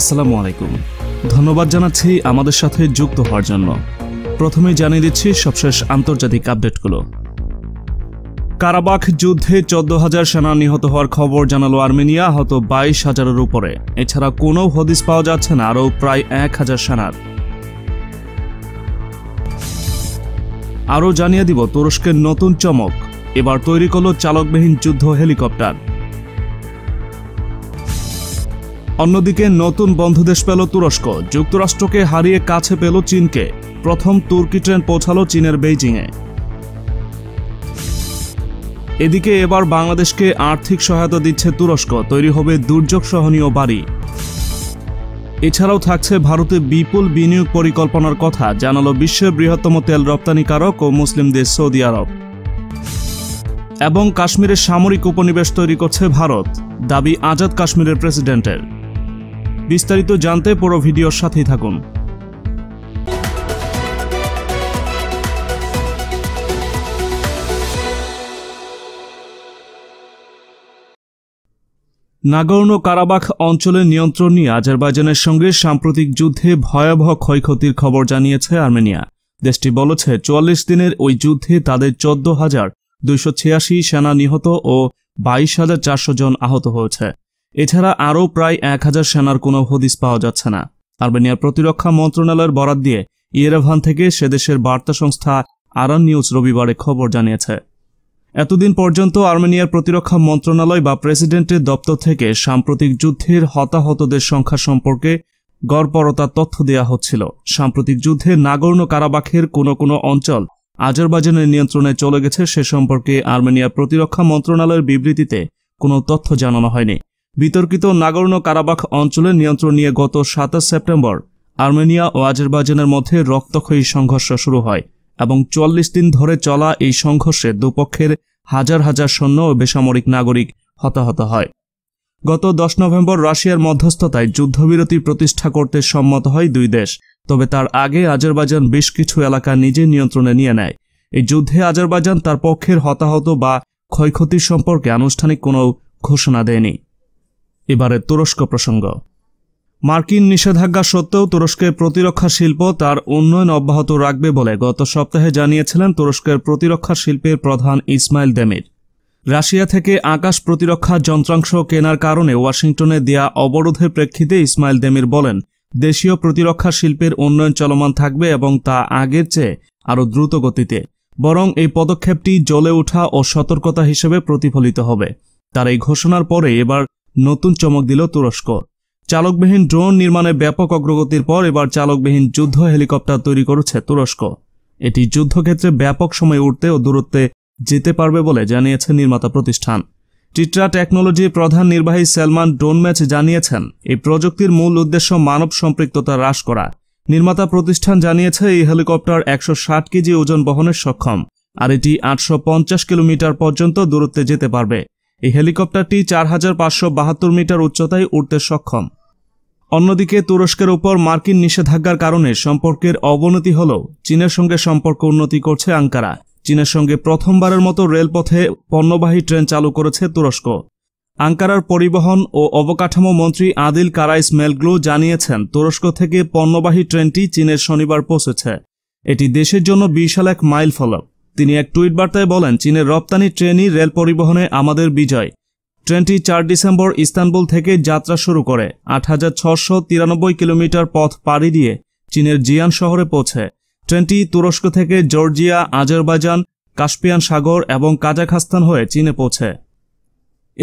আসসালামু আলাইকুম ধন্যবাদ জানাচ্ছি আমাদের সাথে যুক্ত হওয়ার জন্য প্রথমে জানিয়ে দিচ্ছি সবশেষ আন্তর্জাতিক আপডেটগুলো কারাবাখ যুদ্ধে চোদ্দ হাজার সেনা নিহত হওয়ার খবর জানালো আর্মেনিয়া হত বাইশ হাজারের উপরে এছাড়া কোনো হদিস পাওয়া যাচ্ছে না আরও প্রায় এক হাজার সেনার আরও জানিয়ে দিব তুরস্কের নতুন চমক এবার তৈরি করল চালকবিহীন যুদ্ধ হেলিকপ্টার অন্যদিকে নতুন বন্ধুদেশ পেল তুরস্ক যুক্তরাষ্ট্রকে হারিয়ে কাছে পেল চীনকে প্রথম তুর্কি ট্রেন পৌঁছালো চীনের বেইজিংয়ে এদিকে এবার বাংলাদেশকে আর্থিক সহায়তা দিচ্ছে তুরস্ক তৈরি হবে দুর্যোগ সহনীয় বাড়ি এছাড়াও থাকছে ভারতে বিপুল বিনিয়োগ পরিকল্পনার কথা জানালো বিশ্বের বৃহত্তম তেল রপ্তানিকারক ও মুসলিম দেশ সৌদি আরব এবং কাশ্মীরে সামরিক উপনিবেশ তৈরি করছে ভারত দাবি আজাদ কাশ্মীরের প্রেসিডেন্টের বিস্তারিত জানতে পুরো ভিডিওর সাথেই থাকুন নাগর্ণ কারাবাখ অঞ্চলের নিয়ন্ত্রণ নিয়ে আজারবাইজানের সঙ্গে সাম্প্রতিক যুদ্ধে ভয়াবহ ক্ষয়ক্ষতির খবর জানিয়েছে আর্মেনিয়া দেশটি বলেছে চুয়াল্লিশ দিনের ওই যুদ্ধে তাদের চোদ্দ হাজার দুইশো ছিয়াশি সেনা নিহত ও বাইশ হাজার চারশো জন আহত হয়েছে এছাড়া আরও প্রায় এক হাজার সেনার কোনো হদিস পাওয়া যাচ্ছে না আলবেনিয়ার প্রতিরক্ষা মন্ত্রণালয়ের বরাদ দিয়ে ইয়েরাভান থেকে সেদেশের বার্তা সংস্থা আরান নিউজ রবিবারে খবর জানিয়েছে এতদিন পর্যন্ত আর্মেনিয়ার প্রতিরক্ষা মন্ত্রণালয় বা প্রেসিডেন্টের দপ্তর থেকে সাম্প্রতিক যুদ্ধের হতাহতদের সংখ্যা সম্পর্কে গড়পরতা তথ্য দেয়া হচ্ছিল সাম্প্রতিক যুদ্ধে নাগর্ণ কারাবাখের কোনো কোনো অঞ্চল আজারবাইজানের নিয়ন্ত্রণে চলে গেছে সে সম্পর্কে আর্মেনিয়ার প্রতিরক্ষা মন্ত্রণালয়ের বিবৃতিতে কোনো তথ্য জানানো হয়নি বিতর্কিত নাগরণ কারাবাখ অঞ্চলের নিয়ন্ত্রণ নিয়ে গত সাতাশ সেপ্টেম্বর আর্মেনিয়া ও আজারবাইজানের মধ্যে রক্তক্ষয়ী সংঘর্ষ শুরু হয় এবং চল্লিশ দিন ধরে চলা এই সংঘর্ষে দুপক্ষের হাজার হাজার সৈন্য ও বেসামরিক নাগরিক হতাহত হয় গত দশ নভেম্বর রাশিয়ার মধ্যস্থতায় যুদ্ধবিরতি প্রতিষ্ঠা করতে সম্মত হয় দুই দেশ তবে তার আগে আজারবাইজান বেশ কিছু এলাকা নিজে নিয়ন্ত্রণে নিয়ে নেয় এই যুদ্ধে আজারবাইজান তার পক্ষের হতাহত বা ক্ষয়ক্ষতির সম্পর্কে আনুষ্ঠানিক কোনো ঘোষণা দেয়নি এবারে তুরস্ক প্রসঙ্গ মার্কিন নিষেধাজ্ঞা সত্ত্বেও তুরস্কের প্রতিরক্ষা শিল্প তার উন্নয়ন অব্যাহত রাখবে বলে গত সপ্তাহে জানিয়েছিলেন তুরস্কের প্রতিরক্ষা শিল্পের প্রধান ইসমাইল দেমির রাশিয়া থেকে আকাশ প্রতিরক্ষা যন্ত্রাংশ কেনার কারণে ওয়াশিংটনে দেয়া অবরোধের প্রেক্ষিতে ইসমাইল দেমির বলেন দেশীয় প্রতিরক্ষা শিল্পের উন্নয়ন চলমান থাকবে এবং তা আগের চেয়ে আরও দ্রুত গতিতে বরং এই পদক্ষেপটি জ্বলে ওঠা ও সতর্কতা হিসেবে প্রতিফলিত হবে তার এই ঘোষণার পরে এবার নতুন চমক দিল তুরস্ক চালকবিহীন ড্রোন নির্মাণে ব্যাপক অগ্রগতির পর এবার চালকবিহীন যুদ্ধ হেলিকপ্টার তৈরি করেছে তুরস্ক এটি যুদ্ধক্ষেত্রে ব্যাপক সময় উঠতে ও দূরত্বে যেতে পারবে বলে জানিয়েছে নির্মাতা প্রতিষ্ঠান টিট্রা টেকনোলজির প্রধান নির্বাহী সেলমান ডোনম্যাচ জানিয়েছেন এই প্রযুক্তির মূল উদ্দেশ্য মানব সম্পৃক্ততা হ্রাস করা নির্মাতা প্রতিষ্ঠান জানিয়েছে এই হেলিকপ্টার একশো কেজি ওজন বহনের সক্ষম আর এটি আটশো কিলোমিটার পর্যন্ত দূরত্বে যেতে পারবে এই হেলিকপ্টারটি চার হাজার পাঁচশো বাহাত্তর মিটার উচ্চতায় উঠতে সক্ষম অন্যদিকে তুরস্কের উপর মার্কিন নিষেধাজ্ঞার কারণে সম্পর্কের অবনতি হলেও চীনের সঙ্গে সম্পর্ক উন্নতি করছে আঙ্কারা চীনের সঙ্গে প্রথমবারের মতো রেলপথে পণ্যবাহী ট্রেন চালু করেছে তুরস্ক আঙ্কারার পরিবহন ও অবকাঠামো মন্ত্রী আদিল কারাইস মেলগ্লু জানিয়েছেন তুরস্ক থেকে পণ্যবাহী ট্রেনটি চীনের শনিবার পৌঁছেছে এটি দেশের জন্য বিশাল এক মাইল ফলক তিনি এক টুইট বার্তায় বলেন চীনের রপ্তানি ট্রেনই রেল পরিবহনে আমাদের বিজয় ট্রেনটি চার ডিসেম্বর ইস্তানবুল থেকে যাত্রা শুরু করে আট কিলোমিটার পথ পাড়ি দিয়ে চীনের জিয়ান শহরে পৌঁছে ট্রেনটি তুরস্ক থেকে জর্জিয়া আজারবাইজান কাশপিয়ান সাগর এবং কাজাখাস্তান হয়ে চীনে পৌঁছে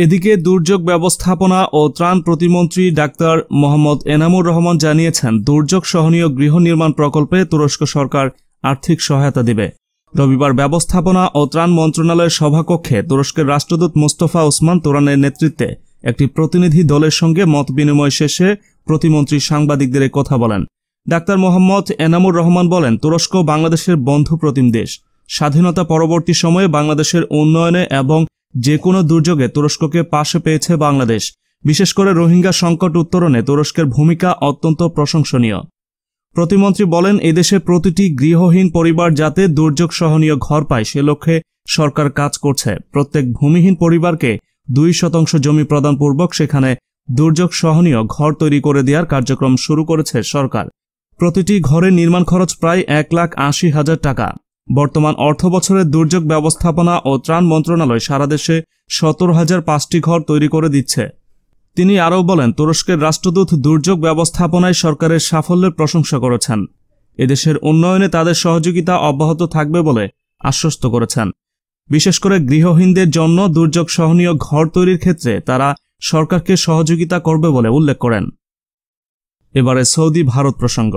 এদিকে দুর্যোগ ব্যবস্থাপনা ও ত্রাণ প্রতিমন্ত্রী ডাক্তার মোহাম্মদ এনামুর রহমান জানিয়েছেন দুর্যোগ সহনীয় গৃহ নির্মাণ প্রকল্পে তুরস্ক সরকার আর্থিক সহায়তা দেবে রবিবার ব্যবস্থাপনা ও ত্রাণ মন্ত্রণালয়ের সভাকক্ষে তুরস্কের রাষ্ট্রদূত মোস্তফা ওসমান তোরানের নেতৃত্বে একটি প্রতিনিধি দলের সঙ্গে মত বিনিময় শেষে প্রতিমন্ত্রী সাংবাদিকদের কথা বলেন ডাক্তার মোহাম্মদ এনামুর রহমান বলেন তুরস্ক বাংলাদেশের বন্ধু প্রতিম দেশ স্বাধীনতা পরবর্তী সময়ে বাংলাদেশের উন্নয়নে এবং যে কোনো দুর্যোগে তুরস্ককে পাশে পেয়েছে বাংলাদেশ বিশেষ করে রোহিঙ্গা সংকট উত্তরণে তুরস্কের ভূমিকা অত্যন্ত প্রশংসনীয় প্রতিমন্ত্রী বলেন এদেশে প্রতিটি গৃহহীন পরিবার যাতে দুর্যোগ সহনীয় ঘর পায় সে লক্ষ্যে সরকার কাজ করছে প্রত্যেক ভূমিহীন পরিবারকে দুই শতাংশ জমি প্রদানপূর্বক সেখানে দুর্যোগ সহনীয় ঘর তৈরি করে দেওয়ার কার্যক্রম শুরু করেছে সরকার প্রতিটি ঘরের নির্মাণ খরচ প্রায় এক লাখ আশি হাজার টাকা বর্তমান অর্থ বছরে দুর্যোগ ব্যবস্থাপনা ও ত্রাণ মন্ত্রণালয় সারা দেশে সতেরো হাজার পাঁচটি ঘর তৈরি করে দিচ্ছে তিনি আরও বলেন তুরস্কের রাষ্ট্রদূত দুর্যোগ ব্যবস্থাপনায় সরকারের সাফল্যের প্রশংসা করেছেন এদেশের উন্নয়নে তাদের সহযোগিতা অব্যাহত থাকবে বলে আশ্বস্ত করেছেন বিশেষ করে গৃহহীনদের জন্য দুর্যোগ সহনীয় ঘর তৈরির ক্ষেত্রে তারা সরকারকে সহযোগিতা করবে বলে উল্লেখ করেন এবারে সৌদি ভারত প্রসঙ্গ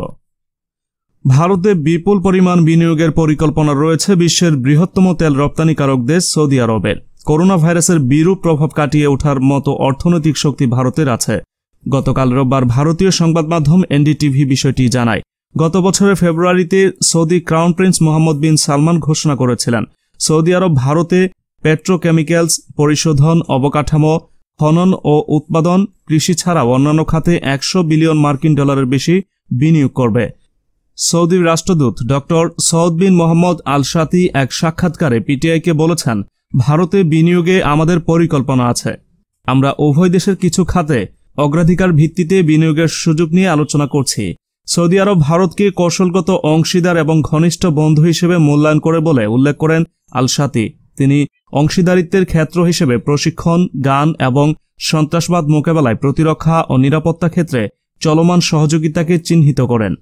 ভারতে বিপুল পরিমাণ বিনিয়োগের পরিকল্পনা রয়েছে বিশ্বের বৃহত্তম তেল রপ্তানিকারক দেশ সৌদি আরবের করোনা ভাইরাসের বিরূপ প্রভাব কাটিয়ে ওঠার মতো অর্থনৈতিক শক্তি ভারতের আছে গতকাল রোববার ভারতীয় সংবাদ মাধ্যম এনডিটিভি বিষয়টি জানায় গত বছরের ফেব্রুয়ারিতে Saudi crown prince Mohammed bin Salman ঘোষণা করেছিলেন সৌদি আরব ভারতে পেট্রোকেমিক্যালস পরিশোধন অবকাঠামো খনন ও উৎপাদন কৃষি ছাড়াও অন্যান্য খাতে একশো বিলিয়ন মার্কিন ডলারের বেশি বিনিয়োগ করবে সৌদি রাষ্ট্রদূত doctor Saud bin Mohammed al Sati এক সাক্ষাৎকারে পিটিআইকে বলেছেন ভারতে বিনিয়োগে আমাদের পরিকল্পনা আছে আমরা উভয় দেশের কিছু খাতে অগ্রাধিকার ভিত্তিতে বিনিয়োগের সুযোগ নিয়ে আলোচনা করছি সৌদি আরব ভারতকে কৌশলগত অংশীদার এবং ঘনিষ্ঠ বন্ধু হিসেবে মূল্যায়ন করে বলে উল্লেখ করেন আলসাতি তিনি অংশীদারিত্বের ক্ষেত্র হিসেবে প্রশিক্ষণ গান এবং সন্ত্রাসবাদ মোকাবেলায় প্রতিরক্ষা ও নিরাপত্তা ক্ষেত্রে চলমান সহযোগিতাকে চিহ্নিত করেন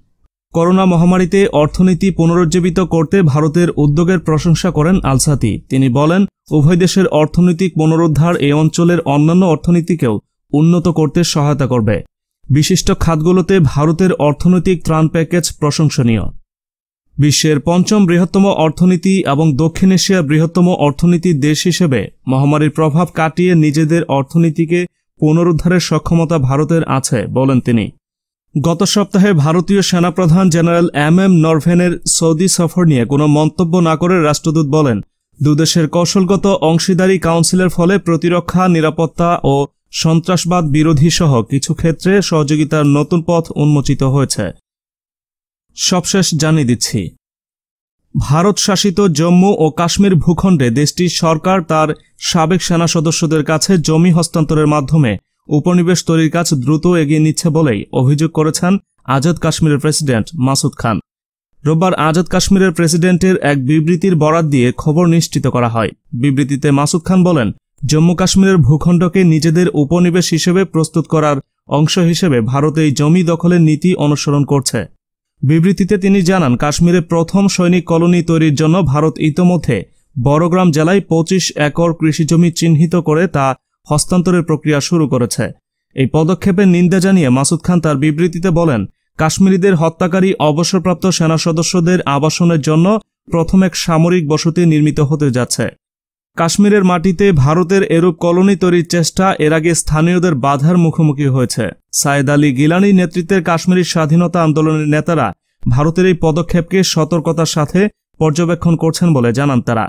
করোনা মহামারীতে অর্থনীতি পুনরুজ্জীবিত করতে ভারতের উদ্যোগের প্রশংসা করেন আলসাতি তিনি বলেন উভয় দেশের অর্থনৈতিক পুনরুদ্ধার এ অঞ্চলের অন্যান্য অর্থনীতিকেও উন্নত করতে সহায়তা করবে বিশিষ্ট খাতগুলোতে ভারতের অর্থনৈতিক ত্রাণ প্যাকেজ প্রশংসনীয় বিশ্বের পঞ্চম বৃহত্তম অর্থনীতি এবং দক্ষিণ এশিয়ার বৃহত্তম অর্থনীতি দেশ হিসেবে মহামারীর প্রভাব কাটিয়ে নিজেদের অর্থনীতিকে পুনরুদ্ধারের সক্ষমতা ভারতের আছে বলেন তিনি গত সপ্তাহে ভারতীয় সেনাপ্রধান জেনারেল এম এম নরভেনের সৌদি সফর নিয়ে কোনো মন্তব্য না করে রাষ্ট্রদূত বলেন দুদেশের কৌশলগত অংশীদারী কাউন্সিলের ফলে প্রতিরক্ষা নিরাপত্তা ও সন্ত্রাসবাদ বিরোধী সহ কিছু ক্ষেত্রে সহযোগিতার নতুন পথ উন্মোচিত হয়েছে সবশেষ জানিয়ে দিচ্ছি ভারত শাসিত জম্মু ও কাশ্মীর ভূখণ্ডে দেশটির সরকার তার সাবেক সেনা সদস্যদের কাছে জমি হস্তান্তরের মাধ্যমে উপনিবেশ তৈরির কাজ দ্রুত এগিয়ে নিচ্ছে বলেই অভিযোগ করেছেন আজাদ কাশ্মীরের প্রেসিডেন্ট মাসুদ খান রোববার আজাদ কাশ্মীরের প্রেসিডেন্টের এক বিবৃতির বরাত দিয়ে খবর নিশ্চিত করা হয় বিবৃতিতে মাসুদ খান বলেন জম্মু কাশ্মীরের ভূখণ্ডকে নিজেদের উপনিবেশ হিসেবে প্রস্তুত করার অংশ হিসেবে ভারত এই জমি দখলের নীতি অনুসরণ করছে বিবৃতিতে তিনি জানান কাশ্মীরে প্রথম সৈনিক কলোনি তৈরির জন্য ভারত ইতোমধ্যে বড়গ্রাম জেলায় পঁচিশ একর কৃষিজমি চিহ্নিত করে তা হস্তান্তরের প্রক্রিয়া শুরু করেছে এই পদক্ষেপের নিন্দা জানিয়ে মাসুদ খান তার বিবৃতিতে বলেন কাশ্মীরিদের হত্যাকারী অবসরপ্রাপ্ত সেনা সদস্যদের আবাসনের জন্য প্রথম এক সামরিক বসতি নির্মিত হতে যাচ্ছে কাশ্মীরের মাটিতে ভারতের এরূপ কলোনি তৈরির চেষ্টা এর আগে স্থানীয়দের বাধার মুখোমুখি হয়েছে সায়েদ আলী গিলানি নেতৃত্বের কাশ্মীরের স্বাধীনতা আন্দোলনের নেতারা ভারতের এই পদক্ষেপকে সতর্কতার সাথে পর্যবেক্ষণ করছেন বলে জানান তারা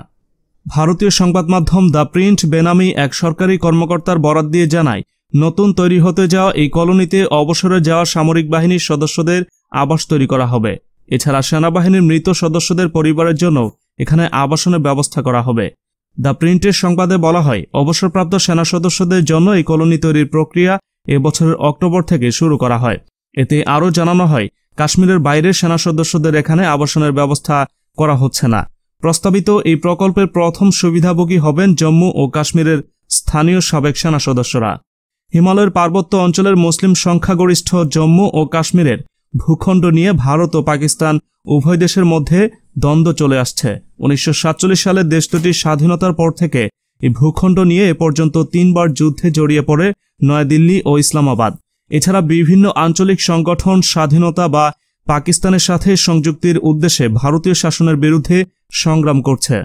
ভারতীয় সংবাদ মাধ্যম দ্য প্রিন্ট বেনামি এক সরকারি কর্মকর্তার বরাত দিয়ে জানায় নতুন তৈরি হতে যাওয়া এই কলোনিতে অবসরে যাওয়া সামরিক বাহিনীর সদস্যদের আবাস তৈরি করা হবে এছাড়া সেনাবাহিনীর মৃত সদস্যদের পরিবারের জন্য এখানে আবাসনের ব্যবস্থা করা হবে দ্য প্রিন্টের সংবাদে বলা হয় অবসরপ্রাপ্ত সেনা সদস্যদের জন্য এই কলোনি তৈরির প্রক্রিয়া এবছরের অক্টোবর থেকে শুরু করা হয় এতে আরও জানানো হয় কাশ্মীরের বাইরের সেনা সদস্যদের এখানে আবাসনের ব্যবস্থা করা হচ্ছে না প্রস্তাবিত এই প্রকল্পের প্রথম সুবিধাভোগী হবেন জম্মু ও কাশ্মীরের স্থানীয় সাবেক সেনা সদস্যরা হিমালয়ের পার্বত্য অঞ্চলের মুসলিম সংখ্যাগরিষ্ঠ জম্মু ও কাশ্মীরের ভূখণ্ড নিয়ে ভারত ও পাকিস্তান উভয় দেশের মধ্যে দ্বন্দ্ব চলে আসছে উনিশশো সালে দেশ দুটির স্বাধীনতার পর থেকে এই ভূখণ্ড নিয়ে এ পর্যন্ত তিনবার যুদ্ধে জড়িয়ে পড়ে নয়াদিল্লি ও ইসলামাবাদ এছাড়া বিভিন্ন আঞ্চলিক সংগঠন স্বাধীনতা বা পাকিস্তানের সাথে সংযুক্তির উদ্দেশ্যে ভারতীয় শাসনের বিরুদ্ধে সংগ্রাম করছে